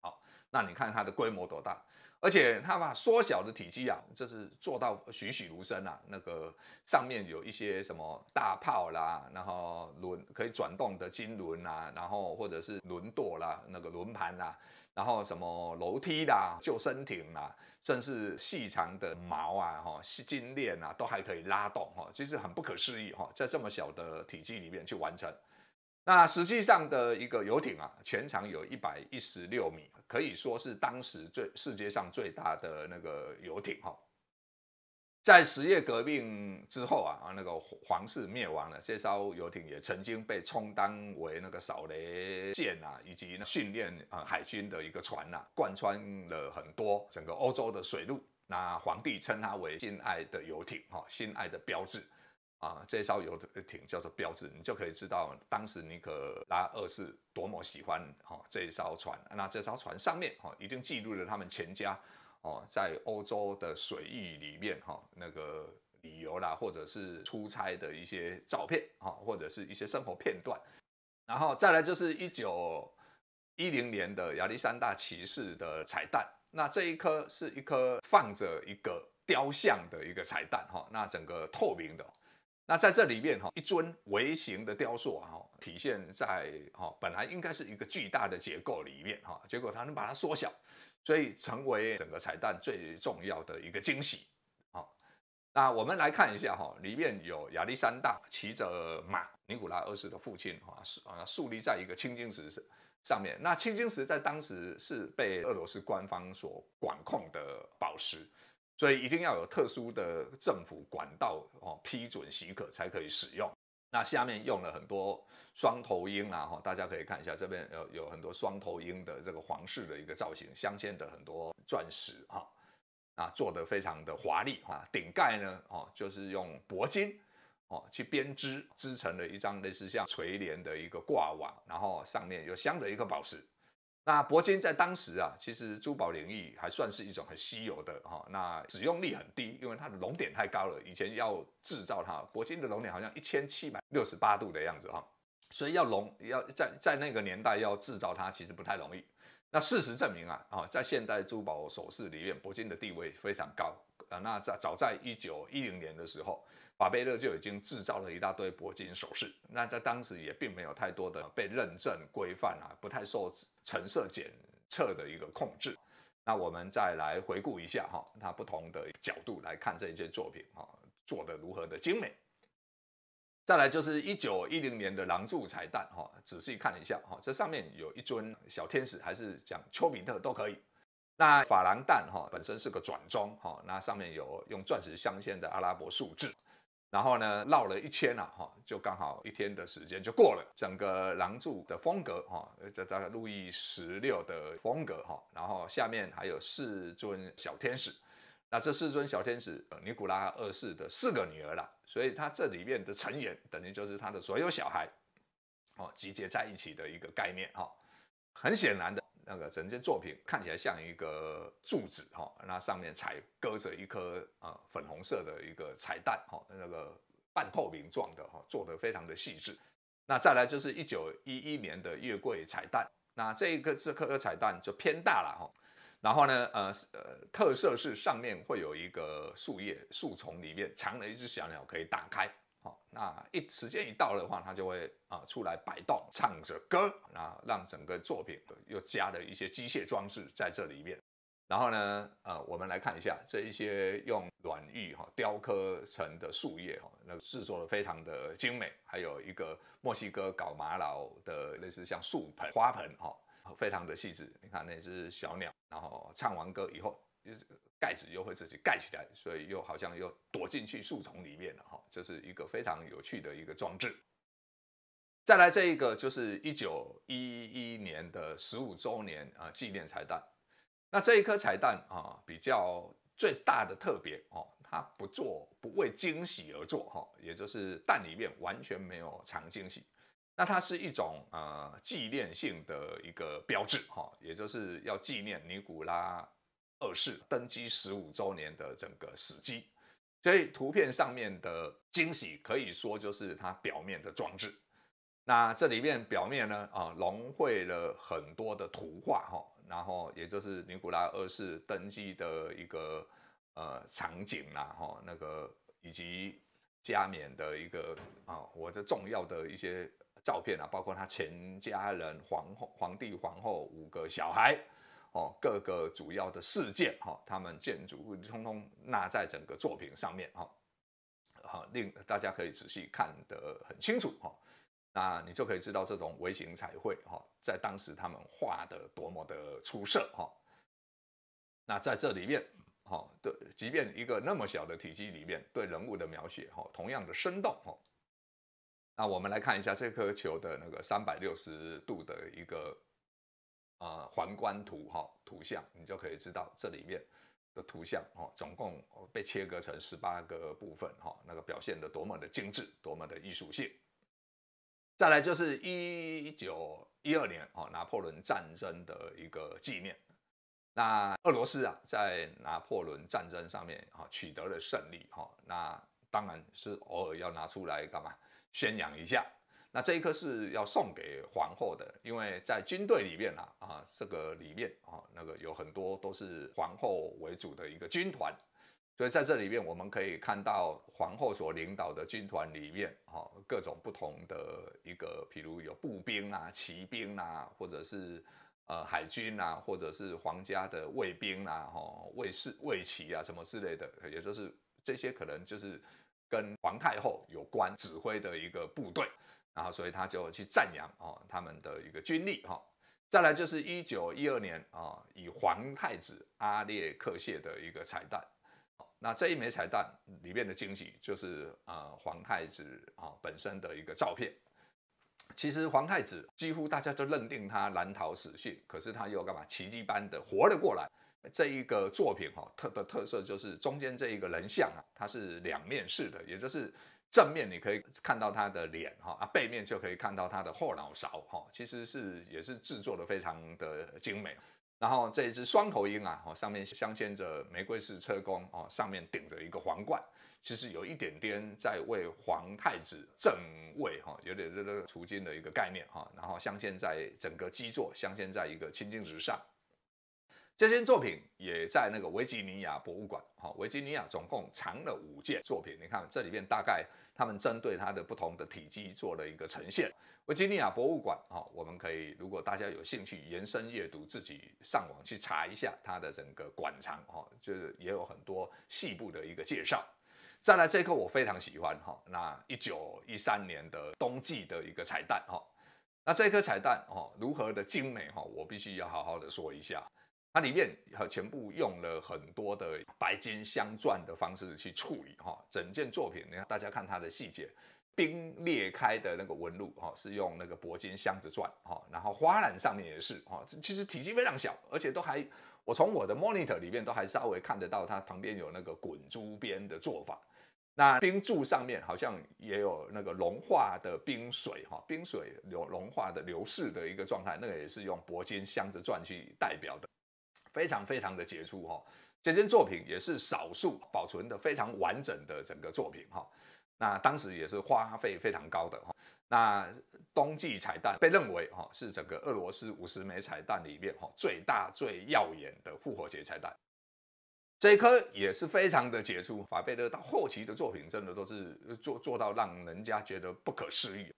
好，那你看它的规模多大？而且它把缩小的体积啊，就是做到栩栩如生啊。那个上面有一些什么大炮啦，然后轮可以转动的金轮啊，然后或者是轮舵啦，那个轮盘啦，然后什么楼梯啦、救生艇啦，甚至细长的毛啊、哈细金链啊，都还可以拉动哈，其实很不可思议哈，在这么小的体积里面去完成。那实际上的一个游艇啊，全长有一百一十六米，可以说是当时最世界上最大的那个游艇哈。在十月革命之后啊，啊那个皇室灭亡了，这艘游艇也曾经被充当为那个扫雷舰啊，以及训练啊海军的一个船呐，贯穿了很多整个欧洲的水路。那皇帝称它为“心爱的游艇”哈，“心爱的标志”。啊，这艘游艇叫做“标志”，你就可以知道当时尼克拉二世多么喜欢哈这一艘船。那这艘船上面哈，已经记录了他们全家哦在欧洲的水域里面哈那个旅游啦，或者是出差的一些照片哈，或者是一些生活片段。然后再来就是一九一零年的亚历山大骑士的彩蛋。那这一颗是一颗放着一个雕像的一个彩蛋哈，那整个透明的。那在这里面哈，一尊微型的雕塑哈，体现在哈本来应该是一个巨大的结构里面哈，结果它能把它缩小，所以成为整个彩蛋最重要的一个惊喜。好，那我们来看一下哈，里面有亚历山大骑着马，尼古拉二世的父亲哈，啊，竖立在一个青金石上面。那青金石在当时是被俄罗斯官方所管控的宝石。所以一定要有特殊的政府管道哦，批准许可才可以使用。那下面用了很多双头鹰啊，哈，大家可以看一下，这边有有很多双头鹰的这个皇室的一个造型，镶嵌的很多钻石哈，啊，做的非常的华丽哈。顶盖呢，哦，就是用铂金哦去编织织成了一张类似像垂帘的一个挂网，然后上面又镶着一个宝石。那铂金在当时啊，其实珠宝领域还算是一种很稀有的哈，那使用率很低，因为它的熔点太高了。以前要制造它，铂金的熔点好像一千七百六十八度的样子哈，所以要熔要在在那个年代要制造它其实不太容易。那事实证明啊，啊，在现代珠宝首饰里面，铂金的地位非常高。啊，那在早在一九一零年的时候，法贝勒就已经制造了一大堆铂金首饰。那在当时也并没有太多的被认证规范啊，不太受成色检测的一个控制。那我们再来回顾一下哈，它不同的角度来看这些作品哈，做的如何的精美。再来就是一九一零年的狼柱彩蛋哈，仔细看一下哈，这上面有一尊小天使，还是讲丘比特都可以。那珐琅蛋哈本身是个转钟哈，那上面有用钻石镶嵌的阿拉伯数字，然后呢绕了一圈啊哈，就刚好一天的时间就过了。整个廊柱的风格哈，大概路易十六的风格哈，然后下面还有四尊小天使，那这四尊小天使尼古拉二世的四个女儿啦，所以他这里面的成员等于就是他的所有小孩哦集结在一起的一个概念哈，很显然的。那个整件作品看起来像一个柱子哈，那上面彩搁着一颗啊粉红色的一个彩蛋哈，那个半透明状的哈，做得非常的细致。那再来就是一九一一年的月桂彩蛋，那这一个这颗彩蛋就偏大了哈。然后呢，呃呃，特色是上面会有一个树叶树丛里面藏了一只小鸟，可以打开。好，那一时间一到的话，它就会啊出来摆动，唱着歌，那让整个作品又加了一些机械装置在这里面。然后呢，呃，我们来看一下这一些用软玉哈雕刻成的树叶哈，那制作的非常的精美，还有一个墨西哥搞玛瑙的类似像树盆花盆哈，非常的细致。你看那只小鸟，然后唱完歌以后。盖子又会自己盖起来，所以又好像又躲进去树丛里面了哈。这是一个非常有趣的一个装置。再来这一个就是一九一一年的十五周年啊纪念彩蛋。那这一颗彩蛋啊，比较最大的特别哦，它不做不为惊喜而做哈，也就是蛋里面完全没有藏惊喜。那它是一种呃纪念性的一个标志哈，也就是要纪念尼古拉。二世登基十五周年的整个史记。所以图片上面的惊喜可以说就是它表面的装置。那这里面表面呢啊，融汇了很多的图画哈，然后也就是尼古拉二世登基的一个呃场景啦哈，那个以及加冕的一个啊，我的重要的一些照片啊，包括他全家人、皇后、皇帝、皇后五个小孩。哦，各个主要的事件哈，他们建筑物通通纳在整个作品上面哈，好，令大家可以仔细看得很清楚哈，那你就可以知道这种微型彩绘哈，在当时他们画的多么的出色哈。那在这里面哈，对，即便一个那么小的体积里面，对人物的描写哈，同样的生动哈。那我们来看一下这颗球的那个三百六十度的一个。呃，皇冠图哈图像，你就可以知道这里面的图像哈，总共被切割成十八个部分哈，那个表现的多么的精致，多么的艺术性。再来就是一九一二年哦，拿破仑战争的一个纪念。那俄罗斯啊，在拿破仑战争上面啊取得了胜利哈，那当然是偶尔要拿出来干嘛宣扬一下。那这一颗是要送给皇后的，因为在军队里面啊，啊，这个里面啊，那个有很多都是皇后为主的一个军团，所以在这里面我们可以看到皇后所领导的军团里面，哈，各种不同的一个，比如有步兵啊、骑兵啊，或者是呃海军啊，或者是皇家的卫兵啊、哈卫士、卫旗啊什么之类的，也就是这些可能就是跟皇太后有关指挥的一个部队。然后，所以他就去赞扬哦他们的一个军力哈。再来就是一九一二年啊，以皇太子阿列克谢的一个彩蛋。那这一枚彩蛋里面的惊喜就是呃皇太子啊本身的一个照片。其实皇太子几乎大家都认定他难逃死讯，可是他又干嘛奇迹般的活了过来？这一个作品哈特的特色就是中间这一个人像啊，它是两面式的，也就是。正面你可以看到他的脸哈啊，背面就可以看到他的后脑勺哈，其实是也是制作的非常的精美。然后这一只双头鹰啊，哦上面镶嵌着玫瑰式车工哦，上面顶着一个皇冠，其实有一点点在为皇太子正位哈，有点这个储君的一个概念哈。然后镶嵌在整个基座，镶嵌在一个青金石上。这件作品也在那个维吉尼亚博物馆哈，维吉尼亚总共藏了五件作品。你看这里面大概他们针对它的不同的体积做了一个呈现。维吉尼亚博物馆哈，我们可以如果大家有兴趣延伸阅读，自己上网去查一下它的整个馆藏哈，就是也有很多细部的一个介绍。再来这颗我非常喜欢哈，那一九一三年的冬季的一个彩蛋哈，那这颗彩蛋哈如何的精美哈，我必须要好好的说一下。它里面哈全部用了很多的白金镶钻的方式去处理哈，整件作品你看大家看它的细节，冰裂开的那个纹路哈是用那个铂金镶着钻哈，然后花篮上面也是哈，其实体积非常小，而且都还我从我的 monitor 里面都还稍微看得到它旁边有那个滚珠边的做法，那冰柱上面好像也有那个融化的冰水哈，冰水流融化的流逝的一个状态，那个也是用铂金镶着钻去代表的。非常非常的杰出哈，这件作品也是少数保存的非常完整的整个作品哈。那当时也是花费非常高的哈。那冬季彩蛋被认为哈是整个俄罗斯五十枚彩蛋里面哈最大最耀眼的复活节彩蛋。这一颗也是非常的杰出。法贝勒到后期的作品真的都是做做到让人家觉得不可思议。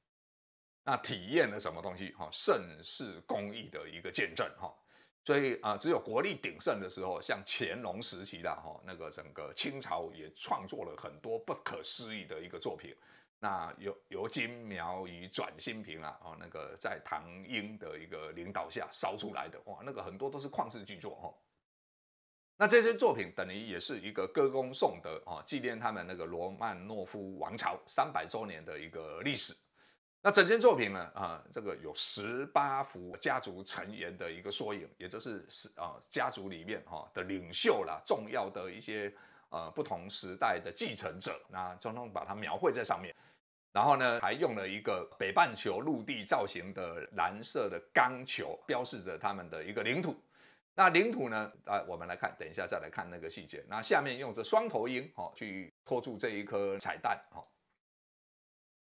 那体验了什么东西哈？盛世工艺的一个见证哈。所以啊，只有国力鼎盛的时候，像乾隆时期的哈，那个整个清朝也创作了很多不可思议的一个作品。那由由金苗与转新瓶啊，哦，那个在唐英的一个领导下烧出来的哇，那个很多都是旷世巨作哈。那这些作品等于也是一个歌功颂德啊，纪念他们那个罗曼诺夫王朝三百周年的一个历史。那整件作品呢？啊，这个有十八幅家族成员的一个缩影，也就是是啊家族里面哈的领袖啦，重要的一些呃不同时代的继承者，那通通把它描绘在上面。然后呢，还用了一个北半球陆地造型的蓝色的钢球，标示着他们的一个领土。那领土呢？啊，我们来看，等一下再来看那个细节。那下面用着双头鹰哈去托住这一颗彩蛋哈。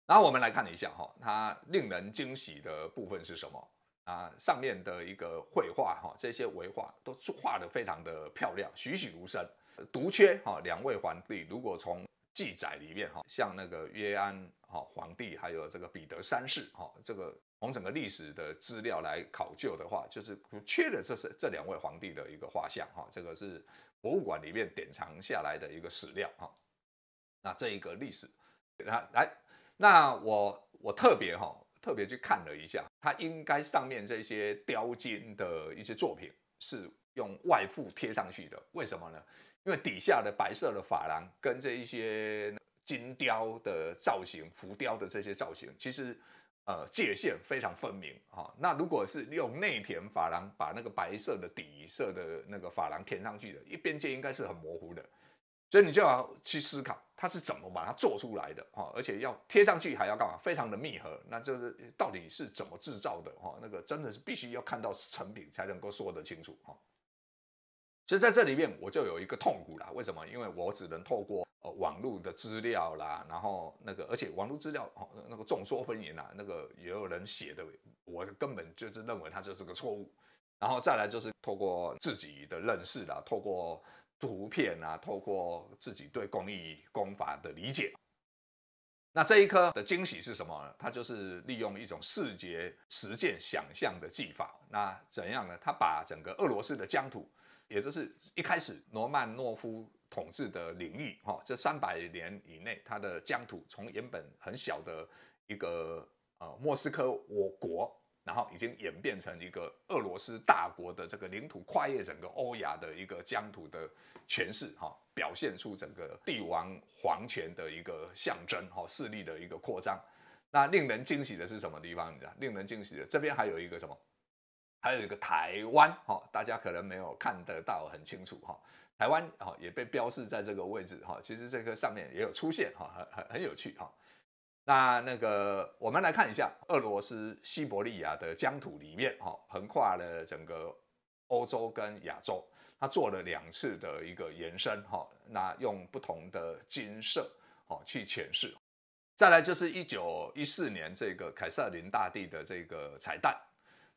然后我们来看一下哈，它令人惊喜的部分是什么啊？上面的一个绘画哈，这些绘画都画的非常的漂亮，栩栩如生。独缺哈，两位皇帝如果从记载里面哈，像那个约安哈皇帝，还有这个彼得三世哈，这个从整个历史的资料来考究的话，就是缺的这是这两位皇帝的一个画像哈，这个是博物馆里面典藏下来的一个史料哈。那这一个历史，那来。那我我特别哈特别去看了一下，它应该上面这些雕金的一些作品是用外附贴上去的，为什么呢？因为底下的白色的珐琅跟这一些金雕的造型、浮雕的这些造型，其实呃界限非常分明哦。那如果是用内填珐琅把那个白色的底色的那个珐琅填上去的，一边界应该是很模糊的。所以你就要去思考它是怎么把它做出来的哈，而且要贴上去还要干嘛？非常的密合，那就是到底是怎么制造的哈？那个真的是必须要看到成品才能够说得清楚哈。所以在这里面我就有一个痛苦啦，为什么？因为我只能透过网络的资料啦，然后那个而且网络资料哦那个众说纷纭啦，那个也有人写的，我根本就是认为它就是个错误。然后再来就是透过自己的认识啦，透过。图片啊，透过自己对工艺功法的理解，那这一颗的惊喜是什么？它就是利用一种视觉实践想象的技法。那怎样呢？它把整个俄罗斯的疆土，也就是一开始罗曼诺夫统治的领域，哈，这三百年以内，它的疆土从原本很小的一个呃莫斯科我国。然后已经演变成一个俄罗斯大国的这个领土跨越整个欧亚的一个疆土的诠释，哈，表现出整个帝王皇权的一个象征，哈，势力的一个扩张。那令人惊喜的是什么地方？你知道？令人惊喜的这边还有一个什么？还有一个台湾，哈，大家可能没有看得到很清楚，哈，台湾，哈，也被标示在这个位置，哈，其实这个上面也有出现，哈，很很很有趣，哈。那那个，我们来看一下俄罗斯西伯利亚的疆土里面，哈，横跨了整个欧洲跟亚洲，它做了两次的一个延伸，哈，那用不同的金色，哈，去诠释。再来就是一九一四年这个凯瑟琳大帝的这个彩蛋，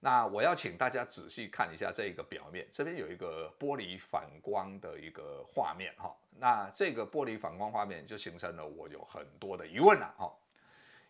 那我要请大家仔细看一下这个表面，这边有一个玻璃反光的一个画面，哈，那这个玻璃反光画面就形成了我有很多的疑问了，哈。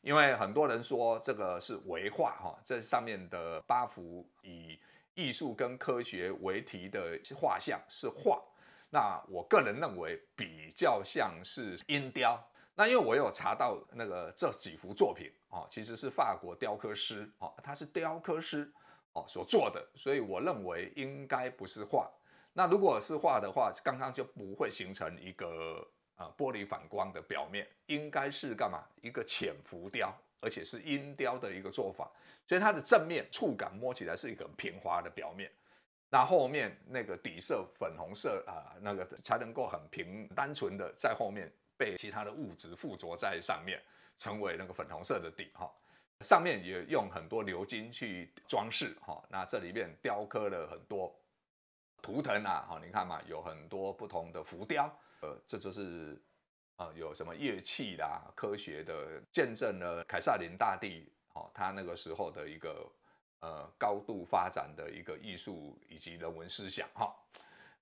因为很多人说这个是为画哈，这上面的八幅以艺术跟科学为题的画像是画。那我个人认为比较像是音雕。那因为我有查到那个这几幅作品啊，其实是法国雕刻师哦，他是雕刻师哦所做的，所以我认为应该不是画。那如果是画的话，刚刚就不会形成一个。啊，玻璃反光的表面应该是干嘛？一个浅浮雕，而且是阴雕的一个做法，所以它的正面触感摸起来是一个平滑的表面。那后面那个底色粉红色啊，那个才能够很平单纯的在后面被其他的物质附着在上面，成为那个粉红色的底哈。上面也用很多鎏金去装饰哈。那这里面雕刻了很多图腾啊，哈，你看嘛，有很多不同的浮雕。呃，这就是，啊，有什么乐器啦，科学的见证了凯撒琳大帝，好，他那个时候的一个呃高度发展的一个艺术以及人文思想哈。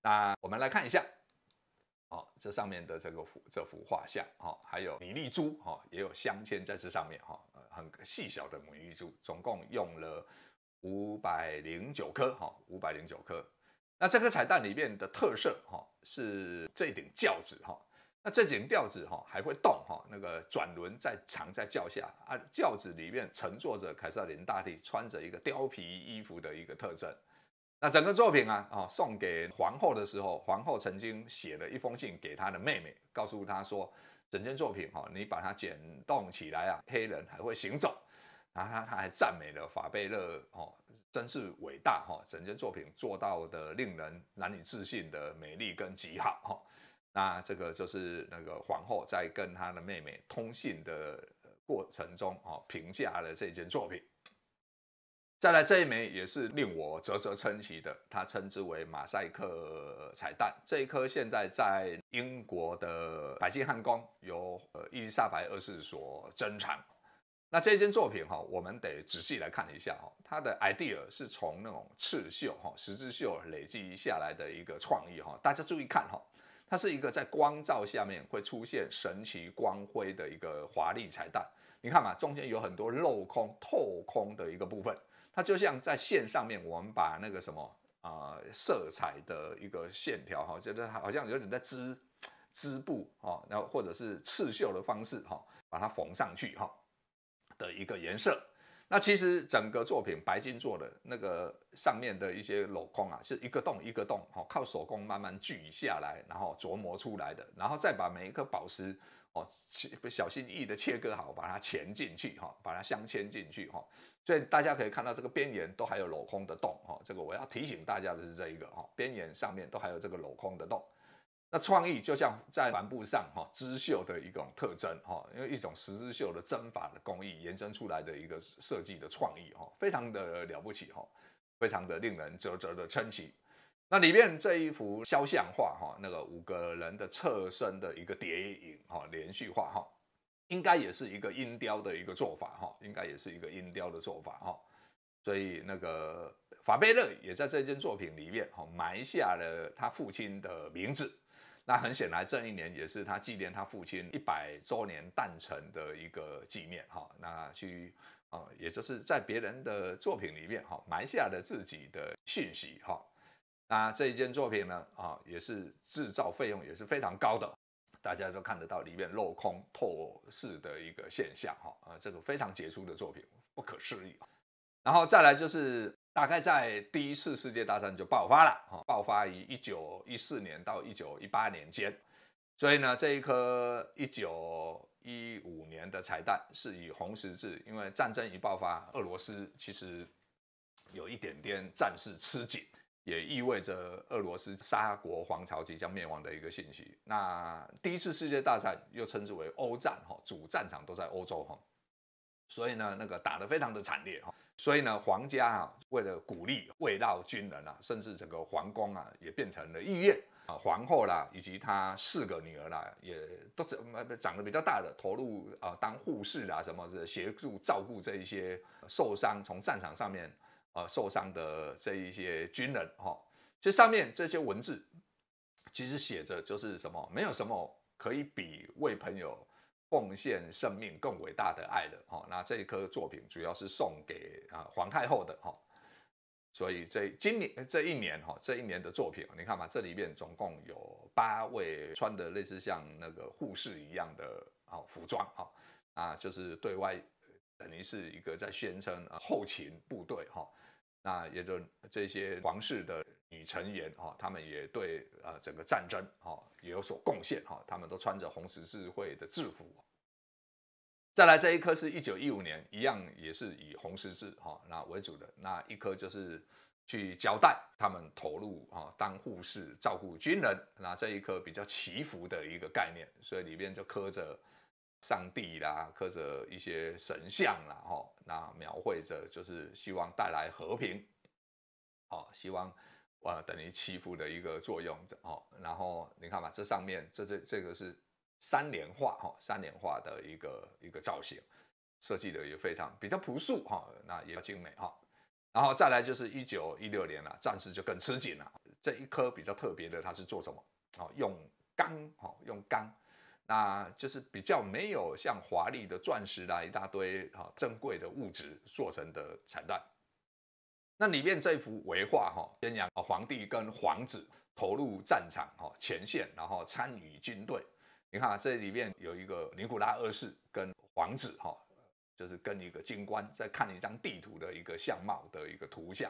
那我们来看一下，哦，这上面的这个幅这幅画像哈，还有米粒珠哈，也有镶嵌在这上面哈，很细小的米粒珠，总共用了五百零九颗哈，五百零九颗。那这个彩蛋里面的特色哈是这顶轿子哈，那这顶轿子哈还会动哈，那个转轮在藏在轿下啊，轿子里面乘坐着凯瑟琳大帝，穿着一个貂皮衣服的一个特征。那整个作品啊哦，送给皇后的时候，皇后曾经写了一封信给她的妹妹，告诉她说，整件作品哈，你把它剪动起来啊，黑人还会行走。然后她她还赞美了法贝勒哦。真是伟大哈！整件作品做到的令人难以置信的美丽跟极好哈。那这个就是那个皇后在跟她的妹妹通信的过程中哦，评价了这件作品。再来这一枚也是令我啧啧称奇的，她称之为马赛克彩蛋。这一颗现在在英国的白金汉宫由呃伊丽莎白二世所珍藏。那这件作品哈，我们得仔细来看一下哈。它的 idea 是从那种刺绣哈、十字绣累积下来的一个创意哈。大家注意看哈，它是一个在光照下面会出现神奇光辉的一个华丽彩蛋。你看嘛，中间有很多镂空、透空的一个部分，它就像在线上面，我们把那个什么啊色彩的一个线条哈，觉得好像有点在织织布啊，然后或者是刺绣的方式哈，把它缝上去哈。的一个颜色，那其实整个作品白金做的那个上面的一些镂空啊，是一个洞一个洞，哈，靠手工慢慢锯下来，然后琢磨出来的，然后再把每一颗宝石，哦，切小心翼翼的切割好，把它嵌进去，哈，把它镶嵌进去，哈，所以大家可以看到这个边缘都还有镂空的洞，哈，这个我要提醒大家的是这一个，哈，边缘上面都还有这个镂空的洞。那创意就像在帆布上哈织绣的一种特征哈，因为一种十字绣的针法的工艺延伸出来的一个设计的创意哈，非常的了不起哈，非常的令人啧啧的称奇。那里面这一幅肖像画哈，那个五个人的侧身的一个叠影哈，连续画哈，应该也是一个阴雕的一个做法哈，应该也是一个阴雕的做法哈。所以那个法贝勒也在这件作品里面哈埋下了他父亲的名字。那很显然，这一年也是他纪念他父亲一百周年诞辰的一个纪念哈。那去啊，也就是在别人的作品里面哈，埋下了自己的信息哈。那这一件作品呢啊，也是制造费用也是非常高的，大家都看得到里面镂空透视的一个现象哈。啊，这个非常杰出的作品，不可思议。然后再来就是。大概在第一次世界大战就爆发了，哈，爆发于一九一四年到一九一八年间，所以呢，这一颗一九一五年的彩蛋是以红十字，因为战争一爆发，俄罗斯其实有一点点战事吃紧，也意味着俄罗斯沙国皇朝即将灭亡的一个信息。那第一次世界大战又称之为欧战，哈，主战场都在欧洲，哈，所以呢，那个打得非常的惨烈，哈。所以呢，皇家啊，为了鼓励慰劳军人啊，甚至整个皇宫啊，也变成了医院啊，皇后啦，以及她四个女儿啦，也都长长得比较大的，投入啊当护士啦，什么协助照顾这一些受伤从战场上面啊受伤的这一些军人哈。这上面这些文字其实写着就是什么，没有什么可以比为朋友。奉献生命更伟大的爱人哦，那这一颗作品主要是送给啊皇太后的哈，所以这今年这一年哈，这一年的作品，你看嘛，这里面总共有八位穿的类似像那个护士一样的啊服装哈，啊，就是对外等于是一个在宣称后勤部队哈，那也就这些皇室的。女成员哈，他们也对呃整个战争哈也有所贡献哈，他们都穿着红十字会的制服。再来这一颗是一九一五年，一样也是以红十字哈那为主的那一颗就是去交代他们投入哈当护士照顾军人。那这一颗比较祈福的一个概念，所以里面就刻着上帝啦，刻着一些神像啦哈，那描绘着就是希望带来和平，好希望。呃等于祈福的一个作用哦，然后你看吧，这上面这这这个是三联画哈，三联画的一个一个造型，设计的也非常比较朴素哈，那也精美哈，然后再来就是一九一六年了，战时就更吃紧了。这一颗比较特别的，它是做什么？哦，用钢哦，用钢，那就是比较没有像华丽的钻石啦一大堆哈，珍贵的物质做成的彩蛋。那里面这幅维画哈，先扬啊，皇帝跟皇子投入战场哈，前线，然后参与军队。你看这里面有一个尼古拉二世跟皇子哈，就是跟一个军官在看一张地图的一个相貌的一个图像，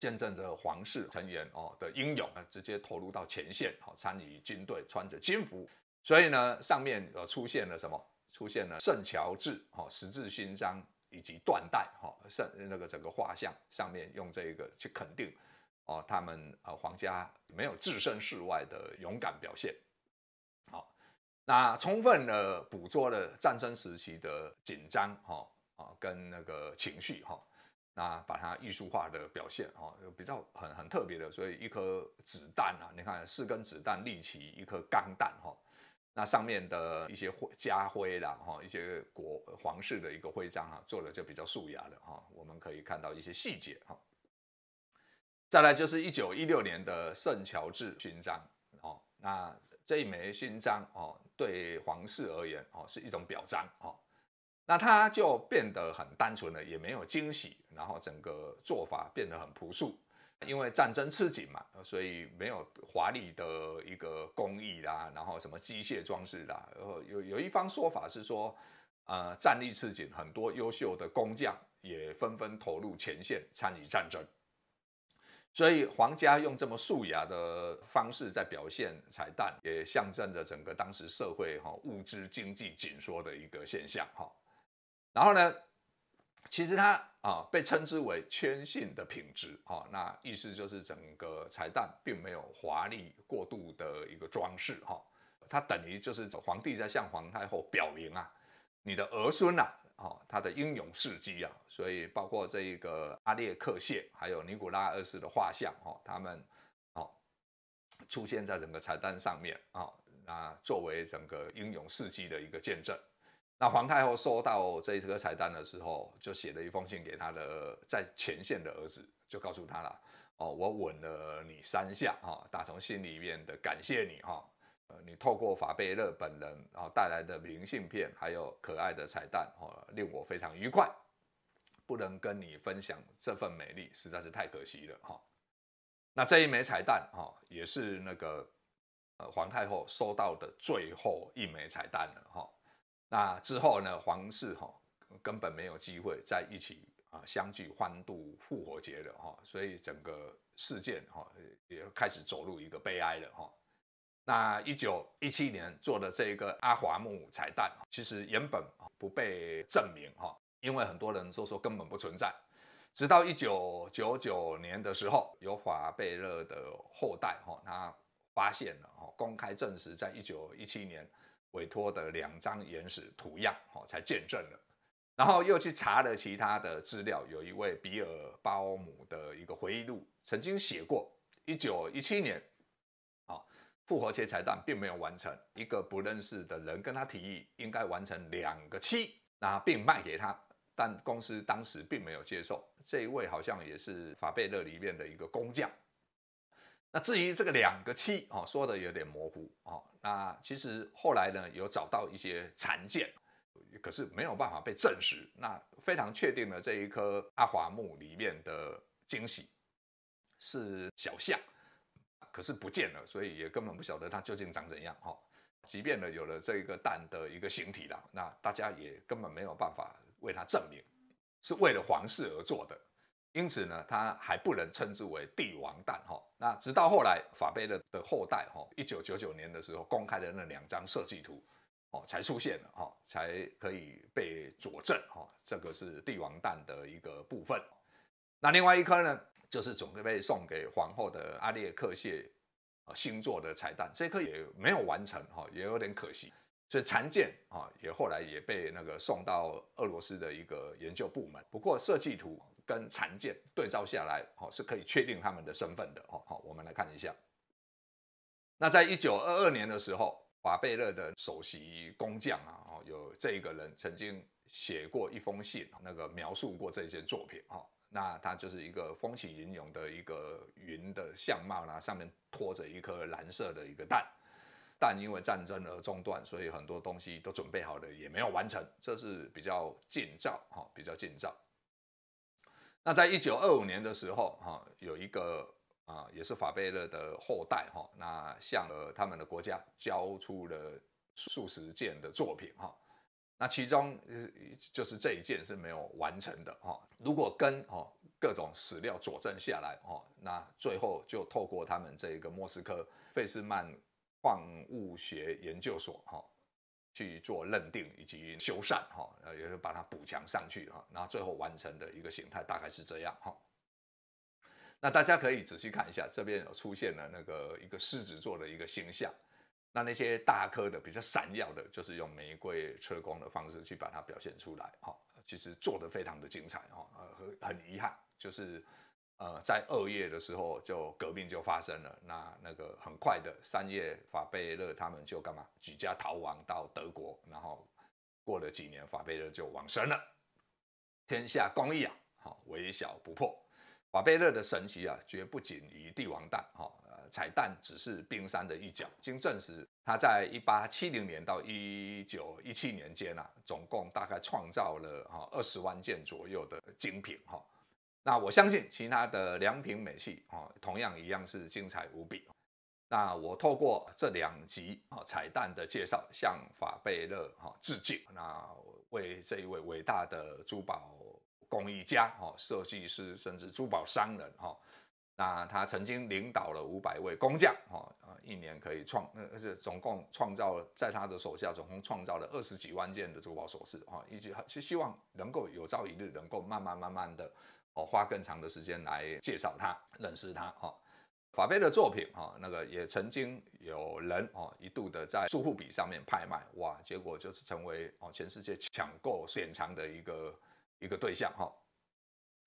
见证着皇室成员哦的英勇，直接投入到前线哈，参与军队，穿着军服。所以呢，上面呃出现了什么？出现了圣乔治哈，十字勋章。以及断代哈，上那个整个画像上面用这个去肯定哦，他们呃皇家没有置身事外的勇敢表现，好，那充分的捕捉了战争时期的紧张哈啊跟那个情绪哈，那把它艺术化的表现哈，比较很很特别的，所以一颗子弹啊，你看四根子弹立起一颗钢弹哈。那上面的一些徽家徽啦哈，一些国皇室的一个徽章啊，做的就比较素雅的哈，我们可以看到一些细节哈。再来就是一九一六年的圣乔治勋章哦，那这一枚勋章哦，对皇室而言哦是一种表彰哦，那它就变得很单纯了，也没有惊喜，然后整个做法变得很朴素。因为战争刺激嘛，所以没有华丽的一个工艺啦，然后什么机械装置啦，后有有一方说法是说，呃，战力刺激，很多优秀的工匠也纷纷投入前线参与战争，所以皇家用这么素雅的方式在表现彩蛋，也象征着整个当时社会哈物质经济紧缩的一个现象哈，然后呢？其实它啊被称之为谦逊的品质啊，那意思就是整个彩蛋并没有华丽过度的一个装饰哈，它等于就是皇帝在向皇太后表明啊，你的儿孙呐，哦他的英勇事迹啊，所以包括这一个阿列克谢还有尼古拉二世的画像哦，他们哦出现在整个彩蛋上面啊，那作为整个英勇事迹的一个见证。那皇太后收到这一个彩蛋的时候，就写了一封信给她的在前线的儿子，就告诉他了哦，我吻了你三下哈，打从心里面的感谢你哈，呃，你透过法贝勒本人啊、后带来的明信片，还有可爱的彩蛋哈，令我非常愉快，不能跟你分享这份美丽实在是太可惜了哈。那这一枚彩蛋哈，也是那个呃皇太后收到的最后一枚彩蛋了哈。那之后呢？皇室哈根本没有机会在一起啊，相聚欢度复活节了哈，所以整个事件哈也开始走入一个悲哀了哈。那一九一七年做的这个阿华木彩蛋，其实原本不被证明哈，因为很多人都说根本不存在。直到一九九九年的时候，有法贝勒的后代哈，他发现了哈，公开证实在一九一七年。委托的两张原始图样，哦，才见证了，然后又去查了其他的资料，有一位比尔·包姆的一个回忆录，曾经写过，一九一七年，啊，复活节彩蛋并没有完成，一个不认识的人跟他提议，应该完成两个七，那并卖给他，但公司当时并没有接受，这一位好像也是法贝勒里面的一个工匠。那至于这个两个七，哦，说的有点模糊，哦，那其实后来呢有找到一些残件，可是没有办法被证实。那非常确定的这一颗阿华木里面的惊喜是小象，可是不见了，所以也根本不晓得它究竟长怎样，哦。即便呢有了这个蛋的一个形体了，那大家也根本没有办法为它证明是为了皇室而做的。因此呢，它还不能称之为帝王蛋哈。那直到后来法贝勒的后代哈，一九九九年的时候公开的那两张设计图哦，才出现了哈，才可以被佐证哈。这个是帝王蛋的一个部分。那另外一颗呢，就是准备被送给皇后的阿列克谢啊座的彩蛋，这颗也没有完成哈，也有点可惜。所以残件啊，也后来也被那个送到俄罗斯的一个研究部门。不过设计图。跟残件对照下来，哦，是可以确定他们的身份的，哦，好，我们来看一下。那在一九二二年的时候，华贝勒的首席工匠啊，哦，有这个人曾经写过一封信，那个描述过这件作品，哦，那他就是一个风起云涌的一个云的相貌啦，上面托着一颗蓝色的一个蛋，但因为战争而中断，所以很多东西都准备好了也没有完成，这是比较近照，哈，比较近照。那在一九二五年的时候，哈，有一个啊，也是法贝勒的后代，哈，那向了他们的国家交出了数十件的作品，哈，那其中就是这一件是没有完成的，哈，如果跟哦各种史料佐证下来，哦，那最后就透过他们这一个莫斯科费斯曼矿物学研究所，哈。去做认定以及修缮，哈，呃，也是把它补强上去，哈，然后最后完成的一个形态大概是这样，哈。那大家可以仔细看一下，这边有出现了那个一个狮子座的一个形象，那那些大颗的比较闪耀的，就是用玫瑰车光的方式去把它表现出来，哈，其实做得非常的精彩，哈，呃，很遗憾就是。呃，在二月的时候，就革命就发生了。那那个很快的三月，法贝勒他们就干嘛举家逃亡到德国。然后过了几年，法贝勒就往生了。天下公义啊，好微小不破。法贝勒的神奇啊，绝不仅于帝王蛋哈，呃，彩蛋只是冰山的一角。经证实，他在一八七零年到一九一七年间啊，总共大概创造了哈二十万件左右的精品哈。那我相信其他的良品美器哦，同样一样是精彩无比。那我透过这两集啊彩蛋的介绍，向法贝勒哈致敬。那为这一位伟大的珠宝工艺家哈设计师，甚至珠宝商人哈，那他曾经领导了五百位工匠哈，一年可以创呃，是总共创造了在他的手下总共创造了二十几万件的珠宝首饰哈，以及是希望能够有朝一日能够慢慢慢慢的。哦，花更长的时间来介绍他，认识他。哈，法贝的作品，哈，那个也曾经有人，哦，一度的在苏富比上面拍卖，哇，结果就是成为哦全世界抢购、选藏的一个一个对象，哈。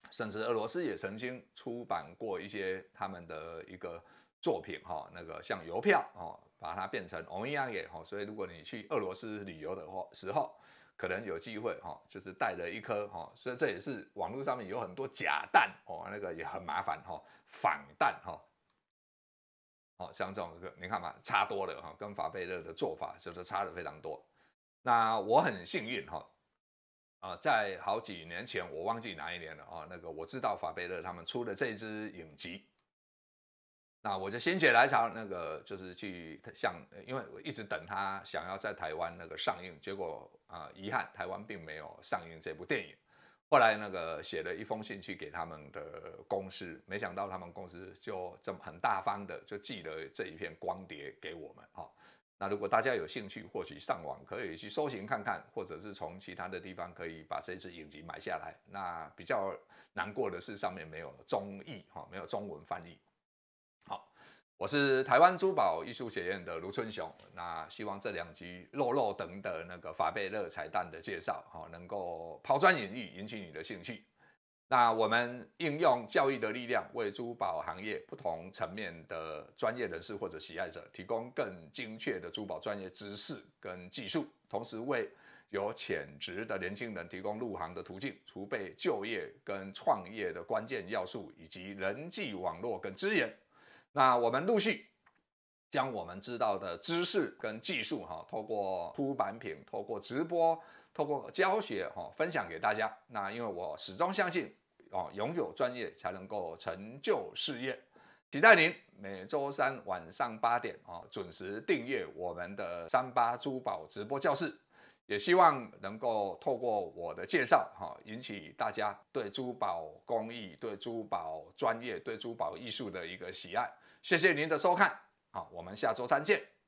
甚至俄罗斯也曾经出版过一些他们的一个作品，哈，那个像邮票，哦，把它变成欧亚也，哦，所以如果你去俄罗斯旅游的话时候。可能有机会哈，就是带了一颗哈，所以这也是网络上面有很多假蛋哦，那个也很麻烦哈，仿蛋哈，哦像这种个你看嘛，差多了哈，跟法贝勒的做法就是差的非常多。那我很幸运哈，啊在好几年前我忘记哪一年了啊，那个我知道法贝勒他们出的这支影集。那我就心血来潮，那个就是去想，因为我一直等他想要在台湾那个上映，结果啊，遗憾台湾并没有上映这部电影。后来那个写了一封信去给他们的公司，没想到他们公司就这么很大方的就寄了这一片光碟给我们。哈，那如果大家有兴趣，或许上网可以去搜寻看看，或者是从其他的地方可以把这支影集买下来。那比较难过的是上面没有中译，哈，没有中文翻译。我是台湾珠宝艺术学院的卢春雄，那希望这两集肉肉等等那个法贝勒彩蛋的介绍，哈，能够抛砖引玉，引起你的兴趣。那我们应用教育的力量，为珠宝行业不同层面的专业人士或者喜爱者，提供更精确的珠宝专业知识跟技术，同时为有潜质的年轻人提供入行的途径，储备就业跟创业的关键要素，以及人际网络跟资源。那我们陆续将我们知道的知识跟技术，哈，透过出版品、透过直播、透过教学，哈，分享给大家。那因为我始终相信，哦，拥有专业才能够成就事业。期待您每周三晚上八点，哦，准时订阅我们的三八珠宝直播教室。也希望能够透过我的介绍，哈，引起大家对珠宝工艺、对珠宝专业、对珠宝艺术的一个喜爱。谢谢您的收看，好，我们下周三见。